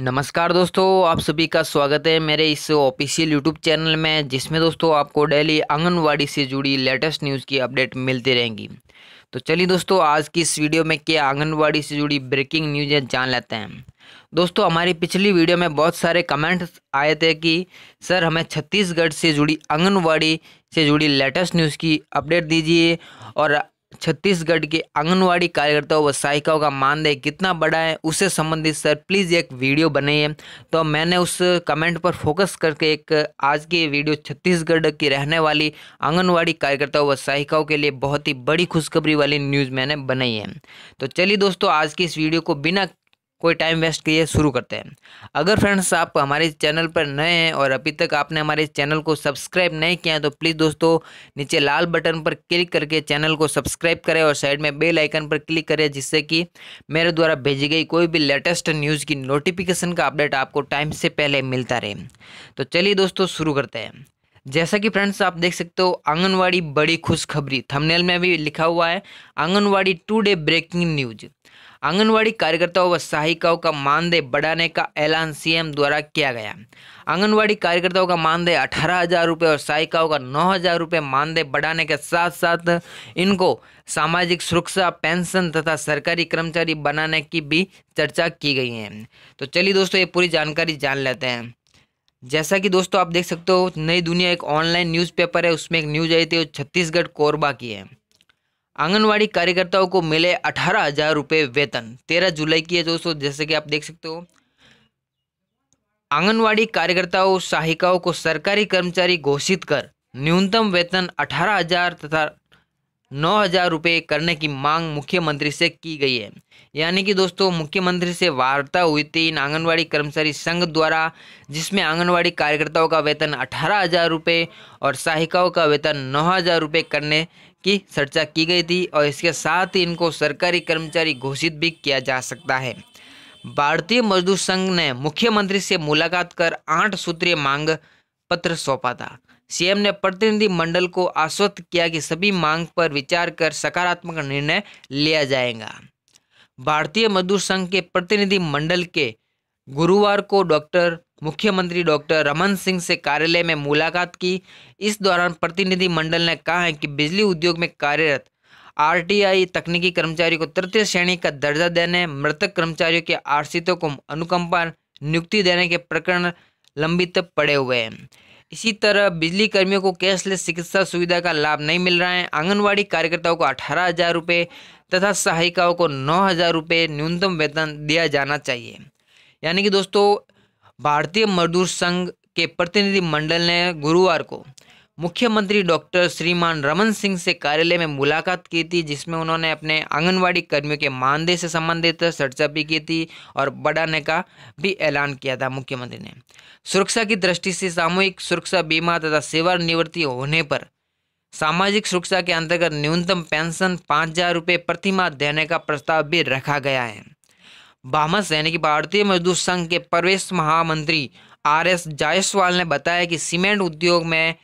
नमस्कार दोस्तों आप सभी का स्वागत है मेरे इस ऑफिशियल यूट्यूब चैनल में जिसमें दोस्तों आपको डेली आंगनवाड़ी से जुड़ी लेटेस्ट न्यूज़ की अपडेट मिलती रहेंगी तो चलिए दोस्तों आज की इस वीडियो में क्या आंगनवाड़ी से जुड़ी ब्रेकिंग है जान लेते हैं दोस्तों हमारी पिछली वीडियो में बहुत सारे कमेंट्स आए थे कि सर हमें छत्तीसगढ़ से जुड़ी आंगनवाड़ी से जुड़ी लेटेस्ट न्यूज़ की अपडेट दीजिए और छत्तीसगढ़ के आंगनवाड़ी कार्यकर्ताओं व सहायिकाओं का मानदेय कितना बड़ा है उससे संबंधित सर प्लीज़ एक वीडियो बनाइए है तो मैंने उस कमेंट पर फोकस करके एक आज की वीडियो छत्तीसगढ़ की रहने वाली आंगनवाड़ी कार्यकर्ताओं व सहायिकाओं के लिए बहुत ही बड़ी खुशखबरी वाली न्यूज़ मैंने बनाई है तो चलिए दोस्तों आज की इस वीडियो को बिना कोई टाइम वेस्ट किए शुरू करते हैं अगर फ्रेंड्स आप हमारे चैनल पर नए हैं और अभी तक आपने हमारे चैनल को सब्सक्राइब नहीं किया है तो प्लीज़ दोस्तों नीचे लाल बटन पर क्लिक करके चैनल को सब्सक्राइब करें और साइड में बेल आइकन पर क्लिक करें जिससे कि मेरे द्वारा भेजी गई कोई भी लेटेस्ट न्यूज़ की नोटिफिकेशन का अपडेट आपको टाइम से पहले मिलता रहे तो चलिए दोस्तों शुरू करते हैं जैसा कि फ्रेंड्स आप देख सकते हो आंगनवाड़ी बड़ी खुशखबरी थंबनेल में भी लिखा हुआ है Anganwadi today breaking news Anganwadi कार्यकर्ताओं व सहायिकाओं का मानदेय बढ़ाने का ऐलान सीएम द्वारा किया गया आंगनवाड़ी कार्यकर्ताओं का मानदेय अठारह हजार रुपये और सहायिकाओं का नौ हजार रुपये मानदेय बढ़ाने के साथ साथ इनको सामाजिक सुरक्षा पेंशन तथा सरकारी कर्मचारी बनाने की भी चर्चा की गई है तो चलिए दोस्तों ये पूरी जानकारी जान लेते हैं जैसा कि दोस्तों आप देख सकते हो नई दुनिया एक ऑनलाइन न्यूज़पेपर है उसमें एक न्यूज़ आई थी छत्तीसगढ़ कोरबा की है आंगनवाड़ी कार्यकर्ताओं को मिले अठारह हजार रुपये वेतन तेरह जुलाई की है दोस्तों जैसे कि आप देख सकते हो आंगनवाड़ी कार्यकर्ताओं सहायिकाओं को सरकारी कर्मचारी घोषित कर न्यूनतम वेतन अठारह हजार तथा नौ हजार रुपये करने की मांग मुख्यमंत्री से की गई है यानी कि दोस्तों मुख्यमंत्री से वार्ता हुई थी इन आंगनबाड़ी कर्मचारी संघ द्वारा जिसमें आंगनबाड़ी कार्यकर्ताओं का वेतन अठारह हजार रुपये और सहायिकाओं का वेतन नौ हजार रुपये करने की चर्चा की गई थी और इसके साथ ही इनको सरकारी कर्मचारी घोषित भी किया जा सकता है भारतीय मजदूर संघ ने मुख्यमंत्री से मुलाकात कर आठ सूत्रीय मांग पत्र सौंपा था सीएम ने प्रतिनिधि मंडल को आश्वस्त किया कि सभी मांग पर विचार कर सकारात्मक निर्णय लिया जाएगा भारतीय मजदूर संघ के प्रतिनिधि मंडल के गुरुवार को डॉक्टर मुख्यमंत्री डॉक्टर रमन सिंह से कार्यालय में मुलाकात की इस दौरान प्रतिनिधिमंडल ने कहा है कि बिजली उद्योग में कार्यरत आरटीआई तकनीकी कर्मचारी को तृतीय श्रेणी का दर्जा देने मृतक कर्मचारियों के आश्रितों को अनुकंपा नियुक्ति देने के प्रकरण लंबित पड़े हुए हैं इसी तरह बिजली कर्मियों को कैशलेस चिकित्सा सुविधा का लाभ नहीं मिल रहा है आंगनवाड़ी कार्यकर्ताओं को अठारह हजार रुपये तथा सहायिकाओं को नौ हजार रुपये न्यूनतम वेतन दिया जाना चाहिए यानी कि दोस्तों भारतीय मजदूर संघ के प्रतिनिधि मंडल ने गुरुवार को मुख्यमंत्री डॉक्टर श्रीमान रमन सिंह से कार्यालय में मुलाकात की थी जिसमें उन्होंने अपने आंगनवाड़ी कर्मियों के मानदेय से संबंधित चर्चा भी की थी और बढ़ाने का भी ऐलान किया था मुख्यमंत्री ने सुरक्षा की दृष्टि से सामूहिक सुरक्षा बीमा तथा सेवानिवृत्ति होने पर सामाजिक सुरक्षा के अंतर्गत न्यूनतम पेंशन पाँच हजार रुपये प्रतिमाह देने का प्रस्ताव भी रखा गया है बामस यानी कि भारतीय मजदूर संघ के प्रवेश महामंत्री आर एस जायसवाल ने बताया कि सीमेंट उद्योग में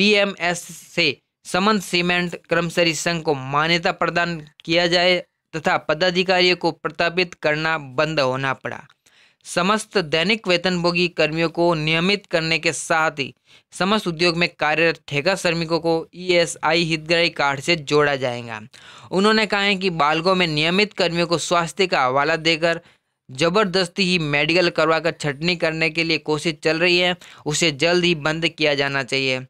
बीएमएस से समन्त सीमेंट कर्मचारी संघ को मान्यता प्रदान किया जाए तथा पदाधिकारियों को प्रतापित करना बंद होना पड़ा समस्त दैनिक वेतनभोगी कर्मियों को नियमित करने के साथ ही समस्त उद्योग में कार्यरत ठेका श्रमिकों को ईएसआई e हितग्राही कार्ड से जोड़ा जाएगा उन्होंने कहा है कि बालकों में नियमित कर्मियों को स्वास्थ्य का हवाला देकर जबरदस्ती ही मेडिकल करवाकर छटनी करने के लिए कोशिश चल रही है उसे जल्द ही बंद किया जाना चाहिए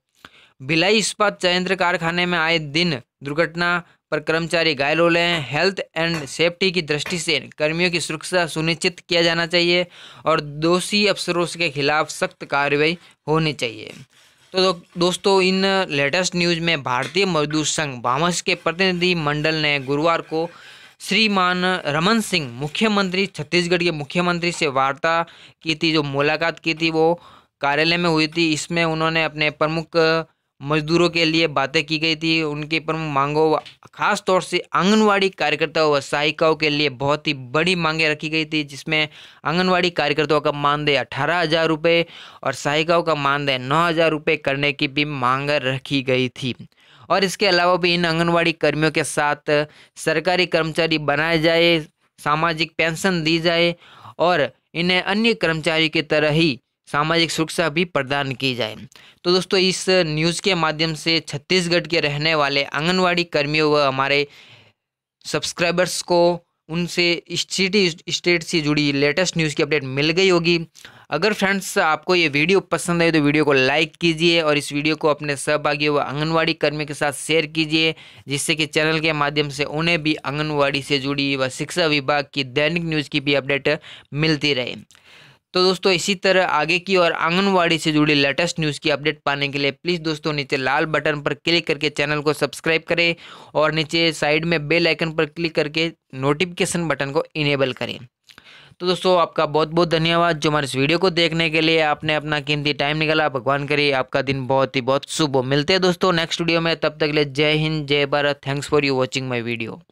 भिलाई इस्पात संयंत्र कारखाने में आए दिन दुर्घटना पर कर्मचारी घायल हो रहे हैं हेल्थ एंड सेफ्टी की दृष्टि से कर्मियों की सुरक्षा सुनिश्चित किया जाना चाहिए और दोषी अफसरों के खिलाफ सख्त कार्रवाई होनी चाहिए तो दो दोस्तों इन लेटेस्ट न्यूज़ में भारतीय मजदूर संघ भामस के प्रतिनिधि मंडल ने गुरुवार को श्रीमान रमन सिंह मुख्यमंत्री छत्तीसगढ़ के मुख्यमंत्री से वार्ता की थी जो मुलाकात की थी वो कार्यालय में हुई थी इसमें उन्होंने अपने प्रमुख मजदूरों के लिए बातें की गई थी उनके प्रमुख मांगों व खास तौर से आंगनवाड़ी कार्यकर्ताओं व सहायिकाओं के लिए बहुत ही बड़ी मांगें रखी गई थी जिसमें आंगनवाड़ी कार्यकर्ताओं का मानदेय अठारह हज़ार रुपये और सहायिकाओं का मानदेय नौ हज़ार रुपये करने की भी मांग रखी गई थी और इसके अलावा भी इन आंगनवाड़ी कर्मियों के साथ सरकारी कर्मचारी बनाए जाए सामाजिक पेंशन दी जाए और इन्हें अन्य कर्मचारी की तरह ही सामाजिक सुरक्षा भी प्रदान की जाए तो दोस्तों इस न्यूज़ के माध्यम से छत्तीसगढ़ के रहने वाले आंगनवाड़ी कर्मियों व हमारे सब्सक्राइबर्स को उनसे इस सिटी स्टेट से जुड़ी लेटेस्ट न्यूज़ की अपडेट मिल गई होगी अगर फ्रेंड्स आपको ये वीडियो पसंद आए तो वीडियो को लाइक कीजिए और इस वीडियो को अपने सहभागी व आंगनवाड़ी कर्मियों के साथ शेयर कीजिए जिससे कि चैनल के माध्यम से उन्हें भी आंगनवाड़ी से जुड़ी व शिक्षा विभाग की दैनिक न्यूज़ की भी अपडेट मिलती रहे तो दोस्तों इसी तरह आगे की और आंगनवाड़ी से जुड़ी लेटेस्ट न्यूज़ की अपडेट पाने के लिए प्लीज़ दोस्तों नीचे लाल बटन पर क्लिक करके चैनल को सब्सक्राइब करें और नीचे साइड में बेल आइकन पर क्लिक करके नोटिफिकेशन बटन को इनेबल करें तो दोस्तों आपका बहुत बहुत धन्यवाद जो हमारे इस वीडियो को देखने के लिए आपने अपना कीमती टाइम निकाला भगवान करिए आपका दिन बहुत ही बहुत शुभ हो मिलते हैं दोस्तों नेक्स्ट वीडियो में तब तक ले जय हिंद जय Bharat thanks for you watching my video